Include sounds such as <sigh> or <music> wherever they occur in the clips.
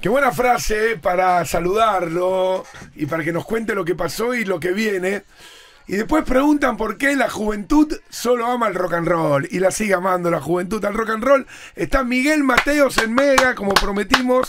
Qué buena frase eh, para saludarlo y para que nos cuente lo que pasó y lo que viene. Y después preguntan por qué la juventud solo ama el rock and roll y la sigue amando la juventud al rock and roll. Está Miguel Mateos en Mega, como prometimos.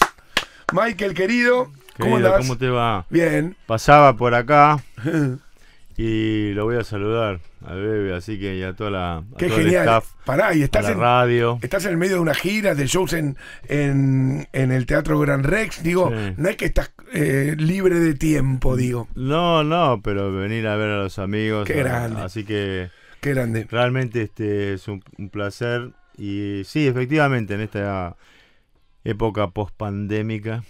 Michael, querido. ¿Cómo andás? ¿Cómo te va? Bien. Pasaba por acá. <laughs> Y lo voy a saludar al bebé, así que y a toda la Qué genial. Pará, y estás la radio. Estás en el medio de una gira, de shows en, en, el Teatro Gran Rex. Digo, no es que estás eh, libre de tiempo, digo. No, no, pero venir a ver a los amigos. Qué grande. así que. Qué grande. Realmente este es un, placer. Y sí, efectivamente, en esta época post pandémica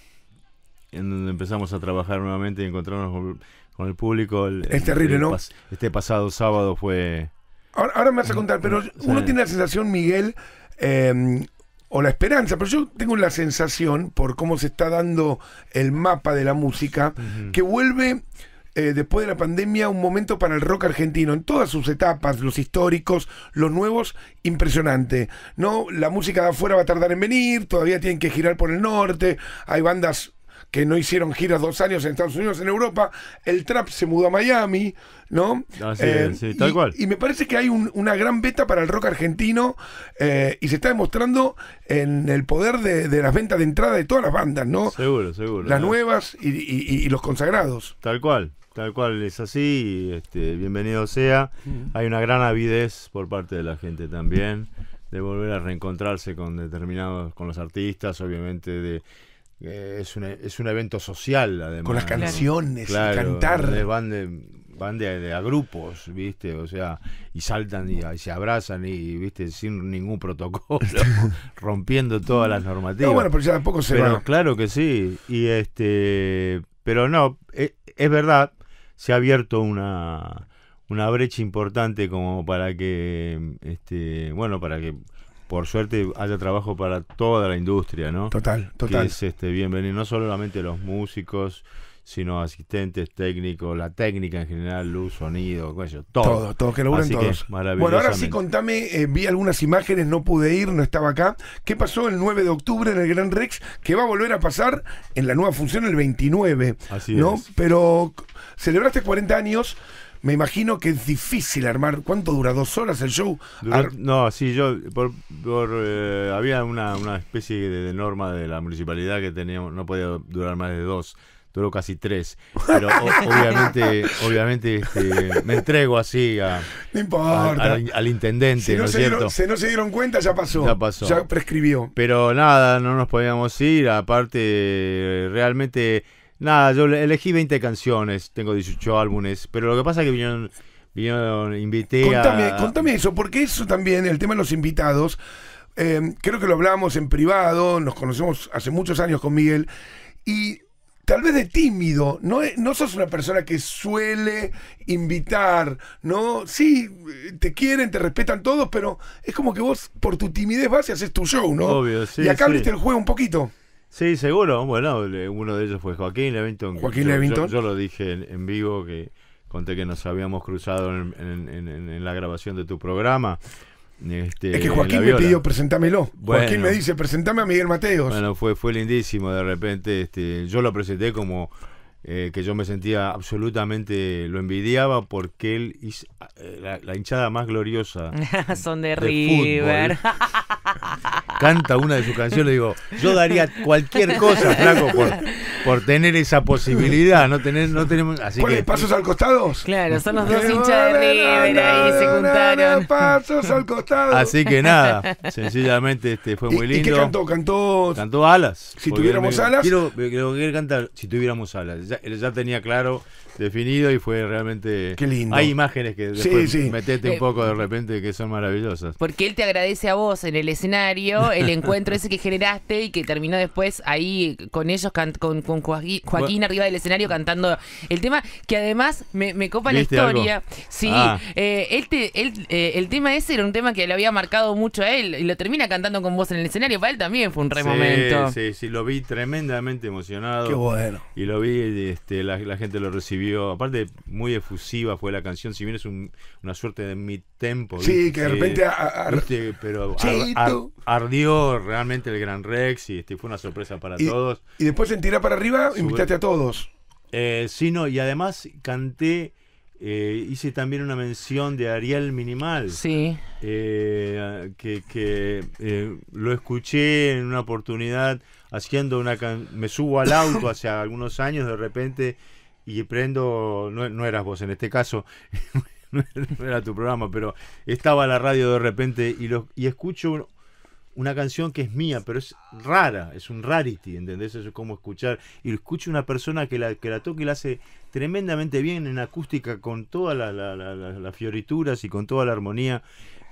en donde empezamos a trabajar nuevamente y encontrarnos el público. es terrible, ¿no? este pasado sábado fue... Ahora, me vas a contar, pero uno tiene la sensación, Miguel, em, o la esperanza, pero yo tengo la sensación, por cómo se está dando el mapa de la música, que vuelve... Eh, después de la pandemia un momento para el rock argentino en todas sus etapas, los históricos, los nuevos, impresionante. No, la música de afuera va a tardar en venir, todavía tienen que girar por el norte, hay bandas que no hicieron giras dos años en Estados Unidos, en Europa, el trap se mudó a Miami, ¿no? Así eh, sí, tal cual. Y me parece que hay una gran beta para el rock argentino eh, y se está demostrando en el poder de, las ventas de entrada de todas las bandas, ¿no? Seguro, seguro. Las nuevas y, los consagrados. Tal cual, Tal cual es así, este, bienvenido sea. Mm. Hay una gran avidez por parte de la gente también de volver a reencontrarse con determinados, con los artistas, obviamente de eh, es, un, e, es un evento social, además. Con las canciones, cantar. Van, de, van de, a grupos, ¿viste? O sea, y saltan y, se abrazan, y, ¿viste? Sin ningún protocolo, <laughs> rompiendo todas las normativas. No, bueno, pero ya tampoco se Claro que sí. Y este. Pero no, es, eh, es verdad, se ha abierto una una brecha importante como para que este bueno para que por suerte haya trabajo para toda la industria, ¿no? Total, total. Que es este, bienvenido, no solamente los músicos, sino asistentes técnicos, la técnica en general, luz, sonido, todo. Todo, todo, que lo Así todos. Maravilloso. bueno, ahora sí contame, eh, vi algunas imágenes, no pude ir, no estaba acá. ¿Qué pasó el 9 de octubre en el Gran Rex? Que va a volver a pasar en la nueva función el 29. Así ¿no? es. Pero celebraste 40 años. Me imagino que es difícil armar. ¿Cuánto dura? ¿Dos horas el show? no, sí, yo. Por, eh, había una, especie de, norma de la municipalidad que teníamos, no podía durar más de dos. Duró casi tres. Pero <laughs> obviamente, obviamente este, me entrego así a, al, intendente. no, es cierto? si no se dieron cuenta, ya pasó. Ya pasó. Ya prescribió. Pero nada, no nos podíamos ir. Aparte, realmente Nada, yo elegí 20 canciones, tengo 18 álbumes, pero lo que pasa es que vinieron, vinieron invité contame, a... Contame eso, porque eso también, el tema de los invitados, em, creo que lo hablamos en privado, nos conocemos hace muchos años con Miguel, y tal vez de tímido, no, no sos una persona que suele invitar, ¿no? Sí, te quieren, te respetan todos, pero es como que vos por tu timidez vas y haces tu show, ¿no? Obvio, sí. Y acá el juego un poquito. Sí, seguro. Bueno, uno de ellos fue Joaquín Levington. Joaquín Levinton. Yo, lo dije en, vivo, que conté que nos habíamos cruzado en, la grabación de tu programa. Este, es que Joaquín me pidió presentámelo. Joaquín me dice, presentame a Miguel Mateos. Bueno, fue, fue lindísimo. De repente este, yo lo presenté como eh, que yo me sentía absolutamente, lo envidiaba porque él es eh, la, hinchada más gloriosa. <laughs> Son de River. <laughs> canta una de sus canciones, le digo, yo daría cualquier cosa, flaco, por, tener esa posibilidad, no tener, no tenemos. Así que, pasos al costado? Claro, son los dos hinchas de River ahí se juntaron. Pasos al costado. Así que nada, sencillamente este, fue muy lindo. ¿Y qué cantó? Cantó. Cantó alas. Si tuviéramos alas. Quiero, quiero, cantar, si tuviéramos alas. ya tenía claro definido y fue realmente. Hay imágenes que después metete un eh, poco de repente que son maravillosas. Porque él te agradece a vos en el escenario el <laughs> encuentro ese que generaste y que terminó después ahí con ellos, con, Joaquín arriba del escenario cantando el tema, que además me, copa la historia. Sí, ah. eh, eh, el tema ese era un tema que le había marcado mucho a él y lo termina cantando con vos en el escenario. Para él también fue un re momento. Sí, sí, lo vi tremendamente emocionado. Qué bueno. Y lo vi, este, la gente lo recibió Aparte, muy efusiva fue la canción, si bien es una suerte de mi tempo. Sí, que de repente. ardió realmente el Gran Rex y este, fue una sorpresa para todos. Y después en Tirar para Arriba invitaste a todos. Eh, sí, no, y además canté. Eh, hice también una mención de Ariel Minimal. Sí. Eh, que, lo escuché en una oportunidad haciendo una. me subo al auto <laughs> hace algunos años, de repente y prendo, no, eras vos en este caso, <laughs> no era tu programa, pero estaba la radio de repente y, lo, y escucho una canción que es mía, pero es rara, es un rarity, ¿entendés? Eso es como escuchar. Y escucho una persona que la, que toca y la hace tremendamente bien en acústica, con todas las la, la, la, fiorituras y con toda la armonía.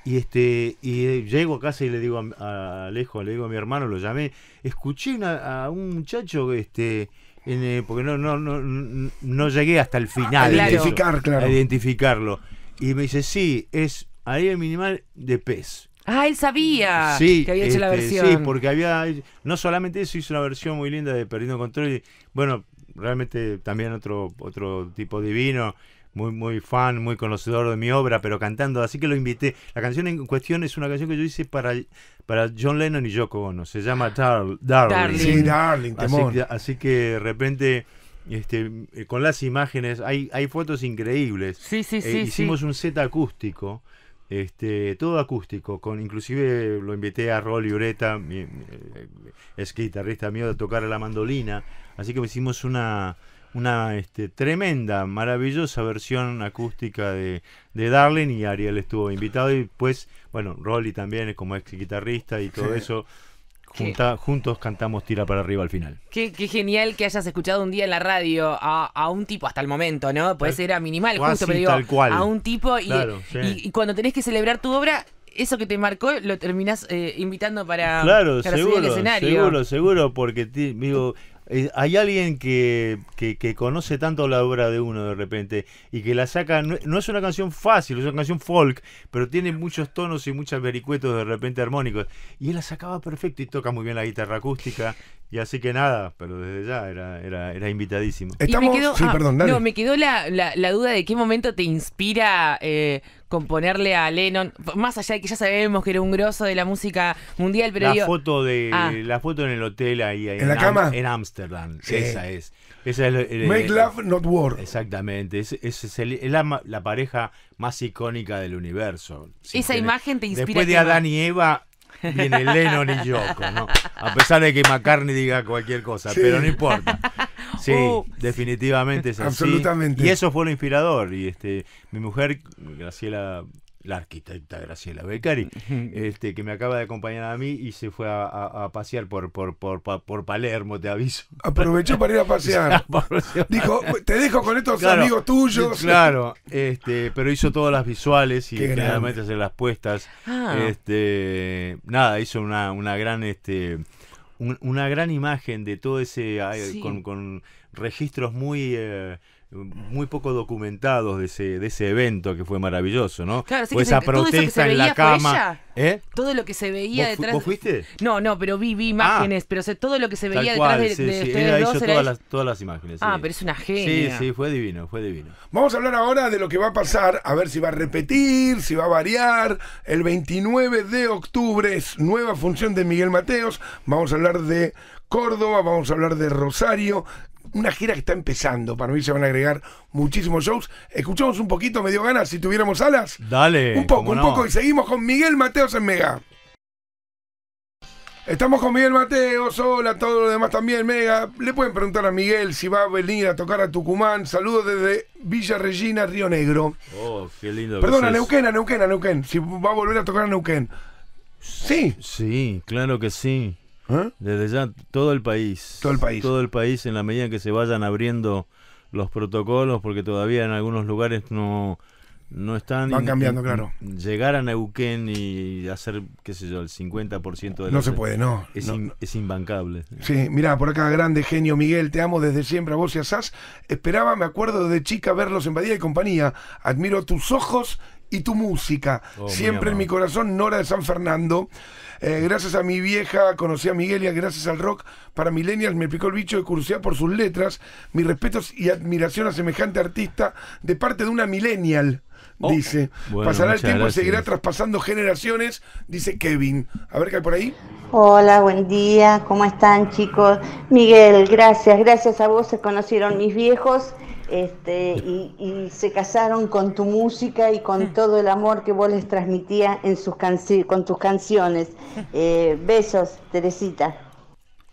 Y este y eh, llego a casa y le digo a, Alejo, le digo a mi hermano, lo llamé, escuché a un muchacho este, eh, porque no, no, no, no llegué hasta el final. A identificarlo. Y me dice, sí, es ahí el minimal de pez. Ah, él sabía que había hecho la este, versión. Sí, porque había. No solamente eso, hizo una versión muy linda de Perdiendo Control. bueno, realmente también otro, otro tipo divino muy, muy fan, muy conocedor de mi obra, pero cantando, así que lo invité. La canción en cuestión es una canción que yo hice para, para John Lennon y Yoko Ono, se llama ah, Darling. Darling. Sí, Darling, Así, que de repente... Este, eh, con las imágenes, hay, hay fotos increíbles. Sí, sí, eh, sí. hicimos un set acústico, este, todo acústico, con inclusive lo invité a Rolly Ureta, es eh, guitarrista mío, a tocar la mandolina. Así que hicimos una, una este, tremenda, maravillosa versión acústica de, de Darling y Ariel estuvo invitado y pues, bueno, Rolly también es como ex guitarrista y todo eso. Junta, juntos cantamos Tira para arriba al final. Qué, genial que hayas escuchado un día en la radio a, un tipo hasta el momento, ¿no? Puede ser a minimal, justo, pero digo, a un tipo y, y, cuando tenés que celebrar tu obra, eso que te marcó lo terminás eh, invitando para, claro, seguro, el escenario. Seguro, seguro, porque digo, eh, hay alguien que, que, conoce tanto la obra de uno de repente y que la saca, no, es una canción fácil, es una canción folk, pero tiene muchos tonos y muchos vericuetos de repente armónicos. Y él la sacaba perfecto y toca muy bien la guitarra acústica. Y así que nada, pero desde ya era, era, era invitadísimo. Ah, me quedó, me quedó la, la, duda de qué momento te inspira... Eh, componerle a Lennon, más allá de que ya sabemos que era un grosso de la música mundial, pero la foto de ah. la foto en el hotel ahí en, la en Ámsterdam, esa es. Eh, Make love not war. Exactamente, ese es, la, pareja más icónica del universo. esa imagen te inspira. Después de Adán y Eva viene Lennon y Yoko, A pesar de que McCartney diga cualquier cosa, pero no importa. Sí, oh. definitivamente es así. Absolutamente. Y eso fue lo inspirador. Y este, mi mujer, Graciela la arquitecta Graciela Beccari, este, que me acaba de acompañar a mí y se fue a, pasear por, por, Palermo, te aviso. Aprovechó para ir a pasear. <laughs> Dijo, te dejo con estos amigos tuyos. Claro, este, pero hizo todas las visuales y generalmente hacer las puestas. Ah. Este, nada, hizo una, una gran este, una gran imagen de todo ese, ah, eh, con, con, registros muy... Eh, muy poco documentados de ese, de ese evento que fue maravilloso, ¿no? Claro, o esa protesta en la cama. ¿Eh? Todo lo que se veía detrás. ¿Vos fuiste? No, no, pero vi, imágenes, ah. pero todo lo que se veía detrás de, todas, las, imágenes. Ah, pero es una genia. Sí, sí, fue divino, fue divino. Vamos a hablar ahora de lo que va a pasar, a ver si va a repetir, si va a variar. El 29 de octubre es nueva función de Miguel Mateos. Vamos a hablar de Córdoba, vamos a hablar de Rosario, una gira que está empezando. Para mí se van a agregar muchísimos shows. Escuchamos un poquito, me dio ganas, si tuviéramos alas. Dale. Un poco, un poco. Y seguimos con Miguel Mateos en Mega. Estamos con Miguel Mateos, hola a todos los demás también, Mega. Le pueden preguntar a Miguel si va a venir a tocar a Tucumán. Saludos desde Villa Regina, Río Negro. Oh, qué lindo. Perdón, a Neuquén, a Neuquén, a Neuquén. Si va a volver a tocar a Neuquén. Sí. Sí, claro que sí. ¿Eh? Desde ya todo el país. Todo el país. Todo el país en la medida que se vayan abriendo los protocolos, porque todavía en algunos lugares no, no están... Van cambiando, claro. Llegar a Neuquén y hacer, qué sé yo, el 50% de... No se puede, no. Es, imbancable. Sí, mira, por acá, grande genio Miguel, te amo desde siempre a vos y a Sas. Esperaba, me acuerdo de chica, verlos en Badía y compañía. Admiro tus ojos y tu música. Oh, Siempre en mi corazón, Nora de San Fernando. Eh, gracias a mi vieja, conocí a Miguel Y gracias al rock. Para Millennials me picó el bicho de curiosidad por sus letras. Mis respetos y admiración a semejante artista de parte de una Millennial. Dice, pasará el tiempo y seguirá traspasando generaciones, dice Kevin. A ver qué hay por ahí. Hola, buen día, ¿cómo están chicos? Miguel, gracias, gracias a vos se conocieron mis viejos este, y, se casaron con tu música y con hmm. todo el amor que vos les transmitías en sus con tus canciones. <laughs> Eh, besos, Teresita.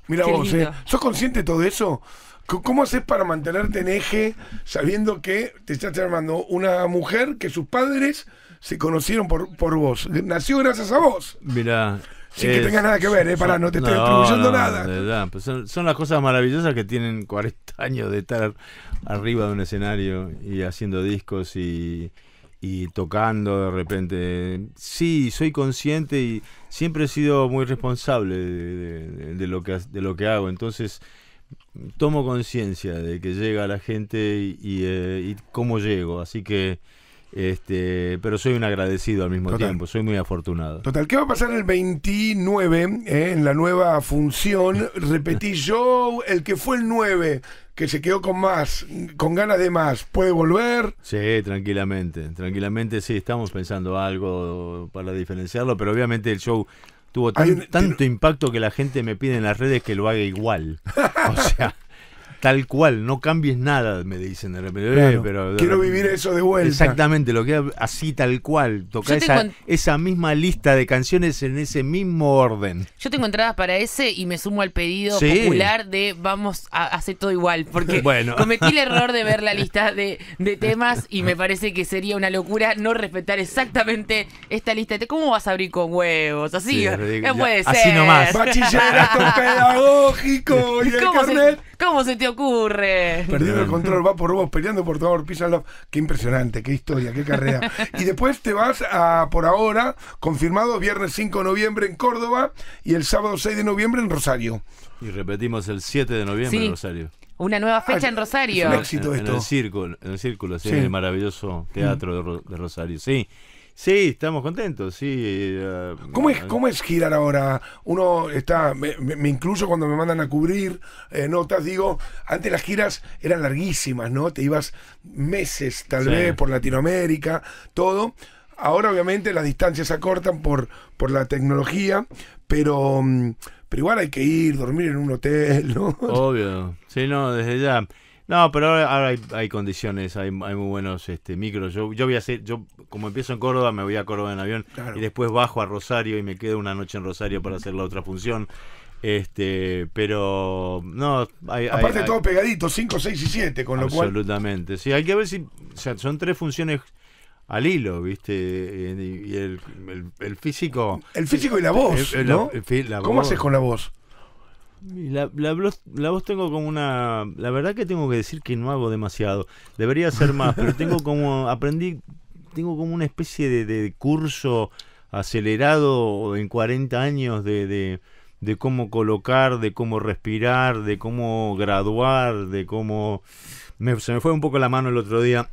Mira vos, ¿eh? ¿sos consciente de todo eso? ¿Cómo haces para mantenerte en eje sabiendo que te estás llamando una mujer que sus padres se conocieron por, por vos? Nació gracias a vos. Mira, sin que tenga nada que ver, eh, Para, no te estoy distribuyendo nada. Pues son, las cosas maravillosas que tienen 40 <laughs> años de estar arriba de un escenario y haciendo discos y, tocando de repente. Sí, soy consciente y siempre he sido muy responsable de, lo, que, de lo que hago. Entonces tomo conciencia de que llega la gente y eh, cómo llego. Así que... Este, pero soy un agradecido al mismo tiempo, soy muy afortunado. Total, ¿qué va a pasar el 29 eh, en la nueva función? Repetí <laughs> yo, el que fue el 9, que se quedó con más, con ganas de más, ¿puede volver? Sí, tranquilamente, tranquilamente sí, estamos pensando algo para diferenciarlo, pero obviamente el show tuvo tanto impacto que la gente me pide en las redes que lo haga igual. <laughs> O sea, Tal cual, no cambies nada, me dicen de repente. Eh, pero, Quiero vivir eso de vuelta. Exactamente, lo que así tal cual. Toca esa, misma lista de canciones en ese mismo orden. Yo tengo entradas para ese y me sumo al pedido popular de vamos a hacer todo igual. Porque cometí el error de ver la <laughs> lista de, temas y me parece que sería una locura no respetar exactamente esta lista. ¿Cómo vas a abrir con huevos? Así, puede ser. Así nomás. Bachillerato pedagógico <laughs> y el ¿Cómo ¿Cómo se te ocurre? Perdiendo el control, va por vos, peleando por todo pisan písalo. Qué impresionante, qué historia, qué carrera. <laughs> y después te vas a, por ahora, confirmado, viernes 5 de noviembre en Córdoba y el sábado 6 de noviembre en Rosario. Y repetimos el 7 de noviembre en Rosario. Una nueva fecha ah, en Rosario. un éxito esto. En el círculo, en el círculo, sí, el maravilloso teatro de Rosario. Sí. Sí, estamos contentos, sí. Eh, ¿Cómo, es, ¿Cómo es girar ahora? Uno está, me, incluso cuando me mandan a cubrir eh, notas, digo, antes las giras eran larguísimas, ¿no? Te ibas meses tal vez por Latinoamérica, todo. Ahora obviamente las distancias se acortan por, por la tecnología, pero, mm, pero igual hay que ir, dormir en un hotel, ¿no? Obvio, sí, no, desde ya. No, pero ahora, hay, condiciones, hay, muy buenos este, micros. Yo, yo voy a hacer, yo como empiezo en Córdoba, me voy a Córdoba en avión y después bajo a Rosario y me quedo una noche en Rosario para hacer la otra función. Este, pero no, hay, aparte todo pegadito, 5, 6 y 7, con lo cual absolutamente. Sí, hay que ver si o sea, son tres funciones al hilo, ¿viste? Eh, y, el, físico. El físico y la voz. ¿no? ¿Cómo haces con la voz? La, la, voz tengo como una... La verdad que tengo que decir que no hago demasiado. Debería hacer más, pero <laughs> tengo como... Aprendí... Tengo como una especie de, curso acelerado en 40 años de, de, cómo colocar, de cómo respirar, de cómo graduar, de cómo... se me fue un poco la mano el otro día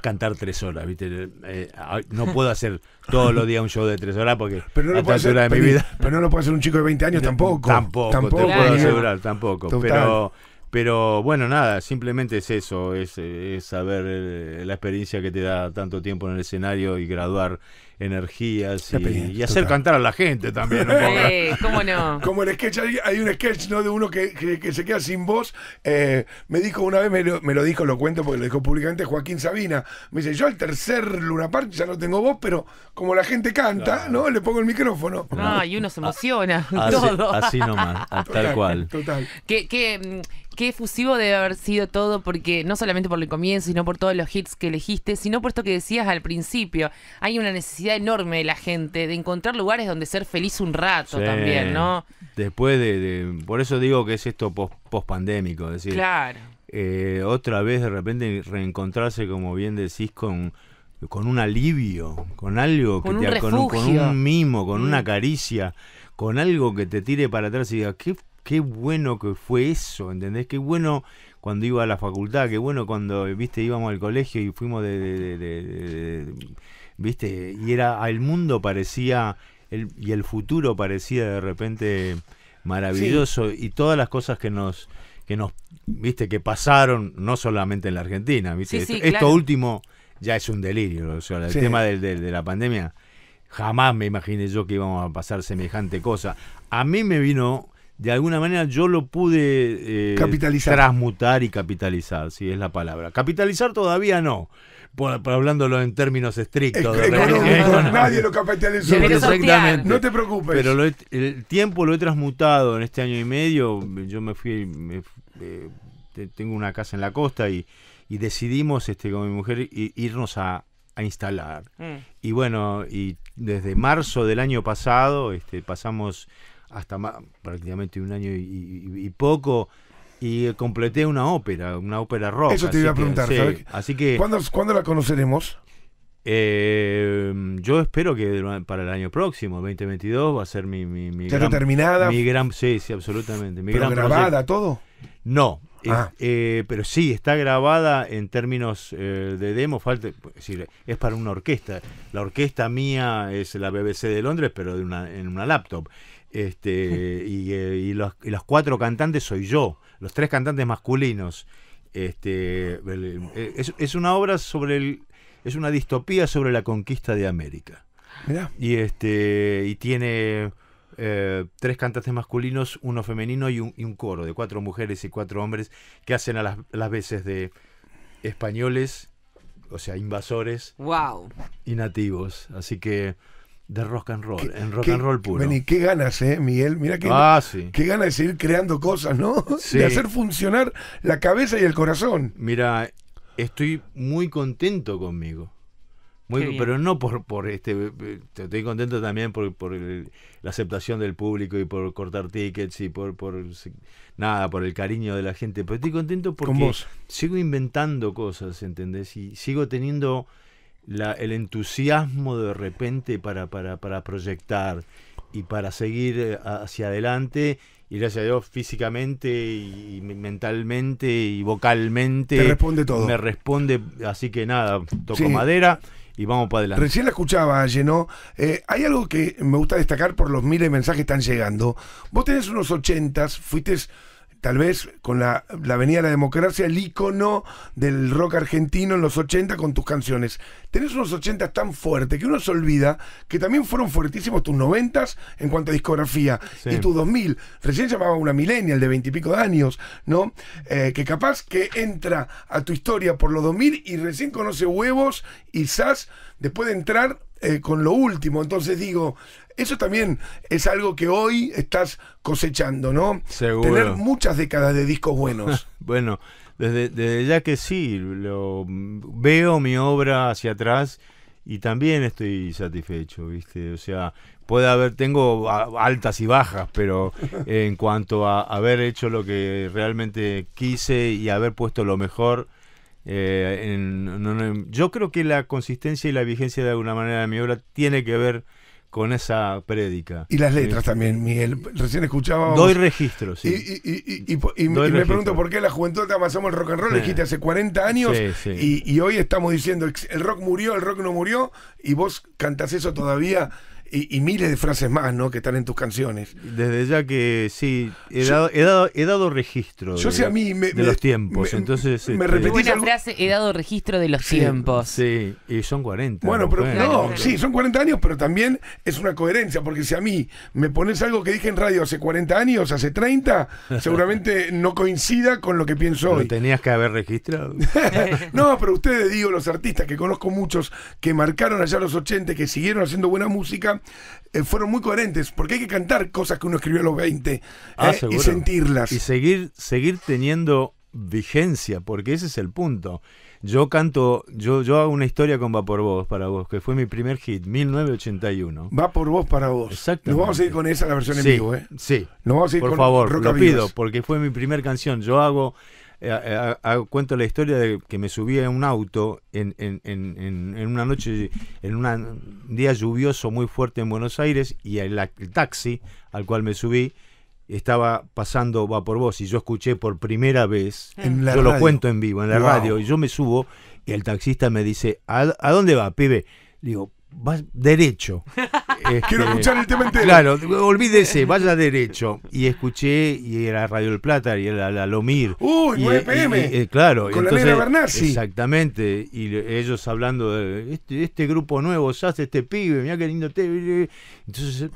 cantar tres horas, eh, no puedo hacer todos los días un show de tres horas porque <laughs> pero no lo mi vida. Pero no puede hacer un chico de 20 años <laughs> tampoco. Tampoco, te puedo asegurar, tampoco. Pero. Pero bueno, nada, simplemente es eso, es, eh, es saber eh, la experiencia que te da tanto tiempo en el escenario y graduar energías y, hacer cantar a la gente también. Como el sketch, hay, un sketch ¿no? de uno que, se queda sin voz. Eh, me dijo una vez, me lo, dijo, lo cuento porque lo dijo públicamente Joaquín Sabina. Me dice, yo al tercer Luna Park ya no tengo voz, pero como la gente canta, ¿no? Le pongo el micrófono. No, y uno se emociona. <laughs> Así, todo. así nomás, tal cual. Total. que qué efusivo debe haber sido todo, porque no solamente por el comienzo, sino por todos los hits que elegiste, sino por esto que decías al principio. Hay una necesidad enorme de la gente de encontrar lugares donde ser feliz un rato también, ¿no? Después de, de, Por eso digo que es esto post-pandémico, decir. Claro. Eh, otra vez de repente reencontrarse, como bien decís, con, con un alivio, con algo que con, te, un con, un mimo, con una mm. caricia, con algo que te tire para atrás y digas, qué qué bueno que fue eso, ¿entendés? Qué bueno cuando iba a la facultad, qué bueno cuando, viste, íbamos al colegio y fuimos de, viste, y era, el mundo parecía, y el futuro parecía de repente maravilloso, y todas las cosas que nos, que nos, viste, que pasaron, no solamente en la Argentina, viste, esto, último ya es un delirio, o sea, el tema de la pandemia jamás me imaginé yo que íbamos a pasar semejante cosa. A mí me vino de alguna manera yo lo pude eh, capitalizar. transmutar y capitalizar, si es la palabra. Capitalizar todavía no, por, hablándolo en términos estrictos. <laughs> nadie lo capitalizó. Exactamente. No te preocupes. Pero el tiempo lo he transmutado en este año y medio. Yo me fui, eh, tengo una casa en la costa y, decidimos este, con mi mujer irnos a, instalar. Mm. Y bueno, y desde marzo del año pasado este, pasamos hasta más, prácticamente un año y, poco. Y eh, completé una ópera, una ópera rock. Eso te iba a preguntar, Así que, ¿Cuándo, ¿Cuándo la conoceremos? Eh, yo espero que para el año próximo, 2022, va a ser mi, mi, mi gran, terminada. gran, sí, sí, absolutamente. Mi gran grabada todo? No, ah. eh, pero sí, está grabada en términos de demo. Falta, es, es para una orquesta. La orquesta mía es la BBC de Londres, pero de una, en una laptop. Este, eh, y, los, cuatro cantantes soy yo, los tres cantantes masculinos. Este, eh, es, una obra sobre el, es una distopía sobre la conquista de América. Y este, y tiene eh, tres cantantes masculinos, uno femenino y un, coro de cuatro mujeres y cuatro hombres que hacen a las, las veces de españoles, o sea, invasores wow. y nativos. Así que de rock and roll, en rock and roll puro. Vení, qué ganas, eh, Miguel. Mira qué, ah, sí. qué ganas de seguir creando cosas, ¿no? <laughs> De hacer funcionar la cabeza y el corazón. Mira, estoy muy contento conmigo. pero no por, por este. Estoy contento también por, la aceptación del público y por cortar tickets y por, por. Nada, por el cariño de la gente. Pero estoy contento porque sigo inventando cosas, ¿entendés? Y sigo teniendo el entusiasmo de repente para, para, para proyectar y para seguir eh, hacia adelante y gracias a Dios físicamente y mentalmente y vocalmente. me responde todo. Me responde, así que nada, toco madera y vamos para adelante. Recién la escuchaba, lleno eh, hay algo que me gusta destacar por los miles de mensajes que están llegando. Vos tenés unos ochentas, fuiste tal vez con la, la Avenida de la Democracia, el ícono del rock argentino en los 80 con tus canciones. Tenés unos 80 tan fuertes que uno se olvida que también fueron fuertísimos tus 90 en cuanto a discografía y tus 2000. Recién llamaba una millennial de 20 y pico de años, ¿no? Eh, que capaz que entra a tu historia por los 2000 y recién conoce huevos y SAS después de entrar eh, con lo último. Entonces digo, eso también es algo que hoy estás cosechando, ¿no? Seguro. Tener muchas décadas de discos buenos. <laughs> bueno, desde, desde, ya que sí, lo, veo mi obra hacia atrás y también estoy satisfecho, ¿viste? O sea, puede haber, tengo altas y bajas, pero <laughs> en cuanto a haber hecho lo que realmente quise y haber puesto lo mejor eh, en, yo creo que la consistencia y la vigencia de alguna manera de mi obra tiene que ver con esa prédica. Y las letras este, también, Miguel. Recién escuchábamos. Doy registro, Y, me pregunto por qué la juventud te el rock and roll, dijiste hace 40 años, Y, hoy estamos diciendo, el rock murió, el rock no murió, y vos cantás eso todavía y, miles de frases más, ¿no? Que están en tus canciones. Desde ya que sí, he, dado, registro yo de, sé a mí los tiempos. entonces, me este, frase, he dado registro de los tiempos. Sí, y son 40. Bueno, pero no, sí, son 40 años, pero también es una coherencia, porque si a mí me pones algo que dije en radio hace 40 años, hace 30, <laughs> seguramente no coincida con lo que pienso hoy. ¿Lo tenías que haber registrado? <laughs> no, pero ustedes digo, los artistas que conozco muchos que marcaron allá los 80, que siguieron haciendo buena música, eh, fueron muy coherentes, porque hay que cantar cosas que uno escribió a los 20 eh, ah, y sentirlas. Y seguir, seguir teniendo vigencia, porque ese es el punto. Yo canto, yo, yo hago una historia con Va por Vos para vos, que fue mi primer hit, 1981. Va por Vos para vos. No Nos vamos a ir con esa, la versión en vivo, ¿eh? Sí. a por con favor, lo pido, porque fue mi primera canción. Yo hago eh, cuento la historia de que me subí a un auto en, en, una noche, en un día lluvioso muy fuerte en Buenos Aires y el, taxi al cual me subí estaba pasando Va por Vos y yo escuché por primera vez, ah. yo lo cuento en vivo, en la radio, y yo me subo y el taxista me dice, ¿A, dónde va, pibe? Digo, vas derecho. <laughs> Este, Quiero escuchar el tema entero. Claro, olvídese, vaya derecho. Y escuché, y era Radio El Plata, y era la Lomir. ¡Uy, y, PM! Eh, claro. Con entonces, Exactamente. Y ellos hablando de este, este grupo nuevo, Sas, este pibe, mira qué lindo te... Entonces...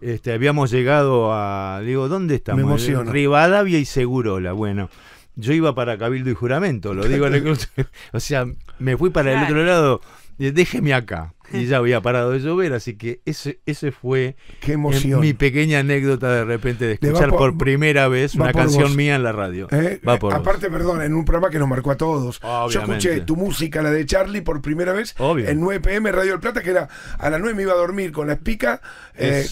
Este, habíamos llegado a. Digo, ¿dónde estamos? Rivadavia y Segurola. Bueno, yo iba para Cabildo y Juramento, lo digo. <laughs> o sea, me fui para el otro lado. Eh, déjeme acá y ya había parado de llover, así que ese, ese fue eh, mi pequeña anécdota de repente de escuchar por, primera vez una canción mía en la radio. Eh, eh, aparte, perdón, en un programa que nos marcó a todos. Yo escuché tu música, la de Charlie, por primera vez en 9 pm Radio El Plata, que era a las 9 me iba a dormir con la espica,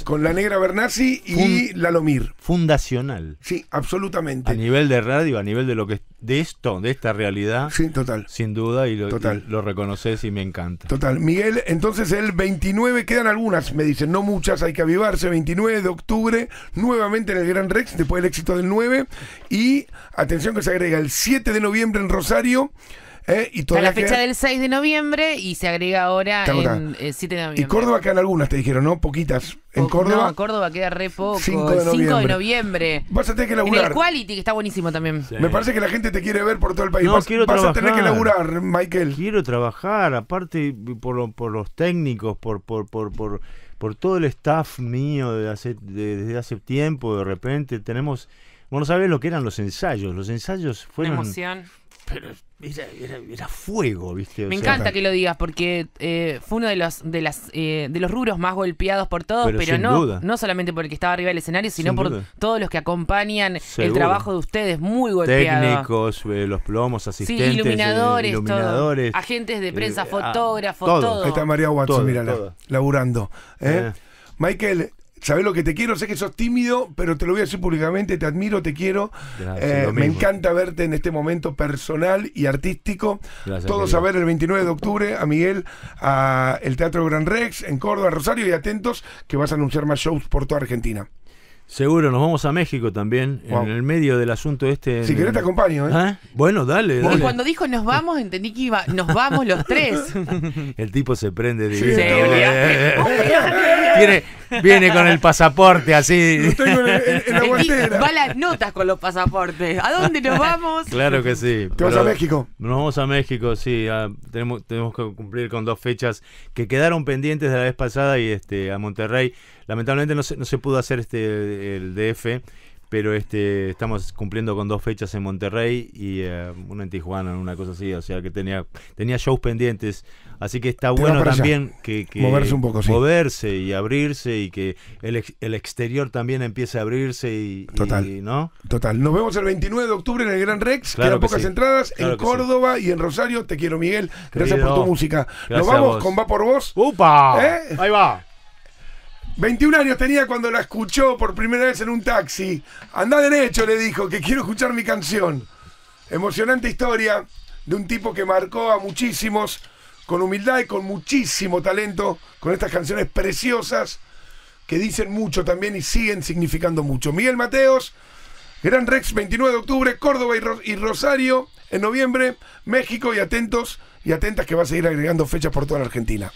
con la negra Bernasi y la Lomir. Fundacional. Sí, absolutamente. A nivel de radio, a nivel de lo que de esto, de esta realidad. Sí, total. Sin duda, y lo, lo reconoces y me encanta. Total. Miguel, entonces el 29, quedan algunas, me dicen, no muchas, hay que avivarse. 29 de octubre, nuevamente en el Gran Rex, después del éxito del 9. Y atención que se agrega el 7 de noviembre en Rosario a ¿Eh? la fecha del 6 de noviembre y se agrega ahora en el eh, 7 de noviembre. Y Córdoba quedan algunas, te dijeron, ¿no? Poquitas. En Córdoba. No, Córdoba queda re poco. 5 de, noviembre. Vas a tener que laburar. En el Quality, que está buenísimo también. Me parece que la gente te quiere ver por todo el país. vas, a tener que laburar, Michael. Quiero trabajar, aparte por, por los técnicos, por, por, por, por, todo el staff mío desde hace, desde hace tiempo, de repente tenemos... Bueno, ¿sabes lo que eran los ensayos? Los ensayos fueron... emoción pero era, fuego, ¿viste? Me encanta que lo digas porque eh, fue uno de los de las eh, de los rubros más golpeados por todos, pero, no no solamente por el que estaba arriba del escenario, sino por todos los que acompañan el trabajo de ustedes, muy golpeado. Técnicos, eh, los plomos, asistentes, iluminadores, agentes de prensa, ah, fotógrafos, todo. está María Watson, mira laburando. Michael, sabes lo que te quiero, sé que sos tímido, pero te lo voy a decir públicamente, te admiro, te quiero. Eh, me encanta verte en este momento personal y artístico. Todos a ver el 29 de octubre a Miguel, a el Teatro Gran Rex, en Córdoba, Rosario, y atentos que vas a anunciar más shows por toda Argentina. Seguro, nos vamos a México también, en el medio del asunto este. Si querés te acompaño, ¿eh? ¿Ah? Bueno, dale, cuando dijo nos vamos, entendí que iba, nos vamos los tres. <laughs> el tipo se prende de <laughs> viene, viene, con el pasaporte así. Va las notas con los pasaportes. ¿A dónde nos vamos? <laughs> Claro que sí. ¿Te vas a México? Nos vamos a México, sí. tenemos, tenemos que cumplir con dos fechas que quedaron pendientes de la vez pasada y este a Monterrey Lamentablemente no se, no se pudo hacer este el DF, pero este estamos cumpliendo con dos fechas en Monterrey y eh, una en Tijuana, una cosa así, o sea que tenía tenía shows pendientes, así que está bueno también que, moverse un poco, sí. moverse y abrirse y que el, exterior también empiece a abrirse y total, ¿no? Total. Nos vemos el 29 de octubre en el Gran Rex, claro quedan pocas entradas en Córdoba y en Rosario. Te quiero Miguel, gracias por tu música. Nos vamos con va por vos. ¡Upa! ¿Eh? Ahí va. 21 años tenía cuando la escuchó por primera vez en un taxi. Anda derecho, le dijo, que quiero escuchar mi canción. Emocionante historia de un tipo que marcó a muchísimos con humildad y con muchísimo talento, con estas canciones preciosas que dicen mucho también y siguen significando mucho. Miguel Mateos, Gran Rex 29 de octubre, Córdoba y, Rosario en noviembre, México y atentos y atentas que va a seguir agregando fechas por toda la Argentina.